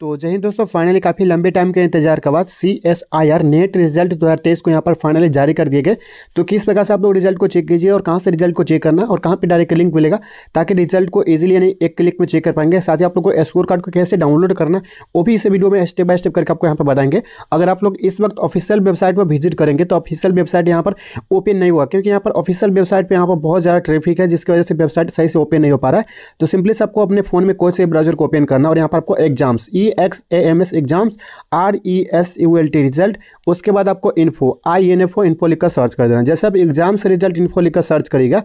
तो जय हिंद दोस्तों फाइनली काफ़ी लंबे टाइम के इंतजार के बाद C S I R NET result 2023 को यहाँ पर फाइनली जारी कर दिए गए तो किस प्रकार से आप लोग रिजल्ट को चेक कीजिए और कहाँ से रिजल्ट को चेक करना और कहाँ पे डायरेक्ट लिंक मिलेगा ताकि रिजल्ट को इजीली यानी एक क्लिक में चेक कर पाएंगे साथ ही आप लोग को स्कोर कार्ड को कैसे डाउनलोड करना वो भी इस वीडियो में स्टेप बाय स्टेप करके आपको यहाँ पर बताएंगे अगर आप लोग इस वक्त ऑफिशियल वेबसाइट पर विजिट करेंगे तो ऑफिशियल वेबसाइट यहाँ पर ओपन नहीं हुआ क्योंकि यहाँ पर ऑफिशियल वेबसाइट पर यहाँ पर बहुत ज़्यादा ट्रैफिक है जिसकी वजह से वेबसाइट सही से ओपन नहीं हो पा रहा है तो सिंपली से आपको अपने फोन में कोई से ब्राउजर को ओपन करना और यहाँ पर आपको exams E E X A M S exams R E S U L T result उसके बाद आपको info I N F O info लिखकर सर्च कर देना जैसे आप एग्जाम्स रिजल्ट इन्फो लिखकर सर्च करेगा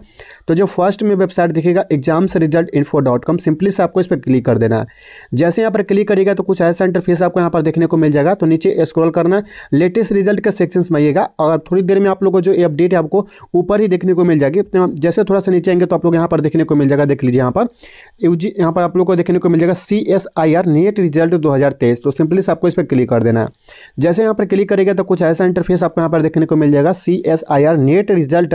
तो जो फर्स्ट में वेबसाइट दिखेगा exams result info dot com simply से आपको इस पर क्लिक कर देना है जैसे यहाँ पर क्लिक करेगा तो कुछ ऐसा इंटरफेस आपको यहाँ पर देखने को मिल जाएगा तो नीचे स्क्रॉल करना है लेटेस्ट रिजल्ट के सेक्शन में आइएगा और थोड़ी देर में आप लोग को जो अपडेट है आपको ऊपर ही देखने को मिल जाएगी तो जैसे थोड़ा सा नीचे आएंगे तो आप लोग यहाँ पर देखने को मिल जाएगा देख लीजिए यहाँ पर यू यहाँ पर आप लोग को देखने को मिल जाएगा C S I R NET result result 2023 तो सिंपली से आपको इस पर क्लिक कर देना है जैसे यहाँ पर क्लिक करेगा तो कुछ ऐसा इंटरफेस आपको यहाँ पर देखने को मिल जाएगा C S I R NET result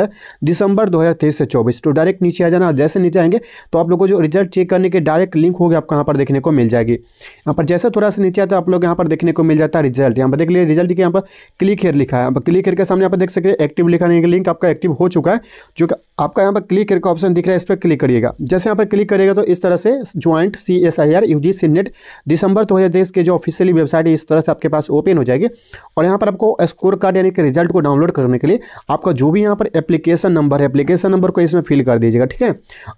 दिसंबर 2023 से 24 तो डायरेक्ट नीचे आ जाना जैसे नीचे आएंगे तो आप लोगों को जो रिजल्ट चेक करने के डायरेक्ट लिंक होगी आपको यहाँ पर देखने को मिल जाएगी यहाँ पर जैसे थोड़ा सा नीचे आता है आप लोग यहाँ पर देखने को मिल जाता है रिजल्ट यहाँ पर देख लीजिए रिजल्ट के यहाँ पर क्लिक हेयर लिखा है क्लिक हेयर के सामने यहाँ पर देख सकते हैं एक्टिव लिखा नहीं लिंक आपका एक्टिव हो चुका है जो आपका यहाँ पर क्लिक करके ऑप्शन दिख रहा है इस पर क्लिक करिएगा जैसे यहाँ पर क्लिक करिएगा तो इस तरह से joint C S I R U G C NET दिसंबर दो हज़ार तेईस के जो ऑफिशियली वेबसाइट है इस तरह से आपके पास ओपन हो जाएगी और यहाँ पर आपको स्कोर कार्ड यानी कि रिजल्ट को डाउनलोड करने के लिए आपका जो भी यहाँ पर एप्लीकेशन नंबर है एप्लीकेशन नंबर को इसमें फिल कर दीजिएगा ठीक है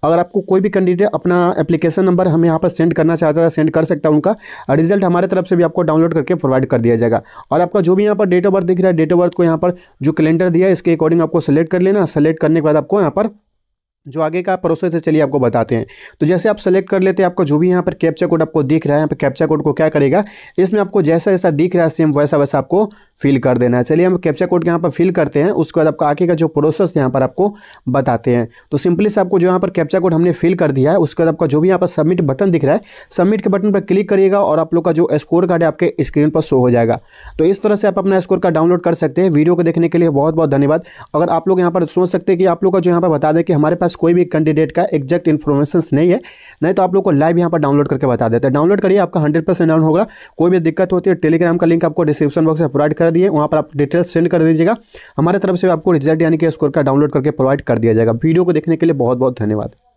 अगर आपको कोई भी कैंडिडेट अपना एप्लीकेशन नंबर हम यहाँ पर सेंड करना चाहता है सेंड कर सकता है उनका रिजल्ट हमारे तरफ से भी आपको डाउनलोड करके प्रोवाइड कर दिया जाएगा और आपका जो भी यहाँ पर डेट ऑफ बर्थ दिख रहा है डेट ऑफ बर्थ को यहाँ पर जो कैलेंडर दिया है इसके अकॉर्डिंग आपको सेलेक्ट कर लेना सेलेक्ट करने के बाद आपको par जो आगे का प्रोसेस है चलिए आपको बताते हैं तो जैसे आप सेलेक्ट कर लेते हैं आपको जो भी यहाँ पर कैप्चा कोड आपको दिख रहा है यहाँ पर कैप्चा कोड को क्या करेगा इसमें आपको जैसा जैसा दिख रहा है सेम वैसा वैसा आपको फिल कर देना है चलिए हम कैप्चा कोड यहाँ पर फिल करते हैं उसके बाद आपका आगे का जो प्रोसेस यहाँ पर आपको बताते हैं तो सिंपली से आपको जो यहाँ पर कैप्चा कोड हमने फिल कर दिया है उसके बाद आपका जो भी यहाँ पर सबमिट बटन दिख रहा है सबमिट के बटन पर क्लिक करिएगा और आप लोग का जो स्कोर कार्ड है आपके स्क्रीन पर शो हो जाएगा तो इस तरह से आप अपना स्कोर कार्ड डाउनलोड कर सकते हैं वीडियो को देखने के लिए बहुत बहुत धन्यवाद अगर आप लोग यहाँ पर सोच सकते हैं कि आप लोग का जो यहाँ पर बता दें कि हमारे पास पास कोई भी कैंडिडेट का एग्जैक्ट इन्फॉर्मेशन नहीं है नहीं तो आप लोग को लाइव यहाँ पर डाउनलोड करके बता देते हैं डाउनलोड करिए आपका हंड्रेड परसेंट डाउन होगा कोई भी दिक्कत होती है टेलीग्राम का लिंक आपको डिस्क्रिप्शन बॉक्स में प्रोवाइड कर दिए वहाँ पर आप डिटेल्स सेंड कर दीजिएगा हमारे तरफ से आपको रिजल्ट यानी कि स्कोर का डाउनलोड करके प्रोवाइड कर दिया जाएगा वीडियो को देखने के लिए बहुत बहुत धन्यवाद